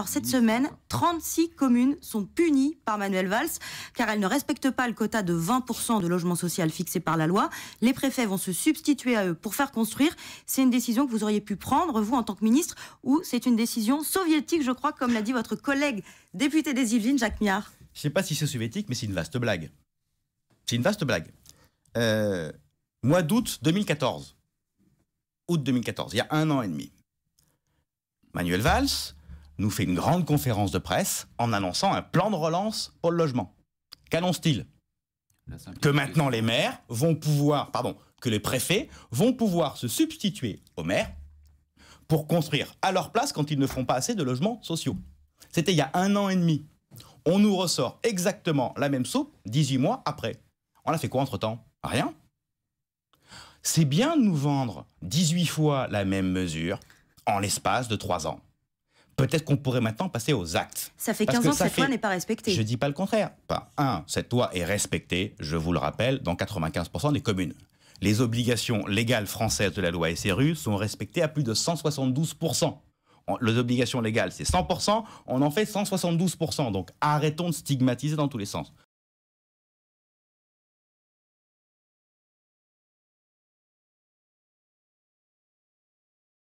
Alors cette semaine, 36 communes sont punies par Manuel Valls car elles ne respectent pas le quota de 20% de logement social fixé par la loi. Les préfets vont se substituer à eux pour faire construire. C'est une décision que vous auriez pu prendre, vous, en tant que ministre, ou c'est une décision soviétique, je crois, comme l'a dit votre collègue député des Yvelines, Jacques Miard. Je ne sais pas si c'est soviétique, mais c'est une vaste blague. C'est une vaste blague. Euh, mois d'août 2014. Août 2014, il y a un an et demi. Manuel Valls nous fait une grande conférence de presse en annonçant un plan de relance pour le logement. Qu'annonce-t-il Que maintenant les maires vont pouvoir, pardon, que les préfets vont pouvoir se substituer aux maires pour construire à leur place quand ils ne font pas assez de logements sociaux. C'était il y a un an et demi. On nous ressort exactement la même soupe 18 mois après. On a fait quoi entre-temps Rien. C'est bien de nous vendre 18 fois la même mesure en l'espace de 3 ans. Peut-être qu'on pourrait maintenant passer aux actes. Ça fait 15 ans que, cette loi n'est pas respectée. Je ne dis pas le contraire. Pas un, cette loi est respectée, je vous le rappelle, dans 95% des communes. Les obligations légales françaises de la loi SRU sont respectées à plus de 172%. Les obligations légales, c'est 100%, on en fait 172%. Donc arrêtons de stigmatiser dans tous les sens.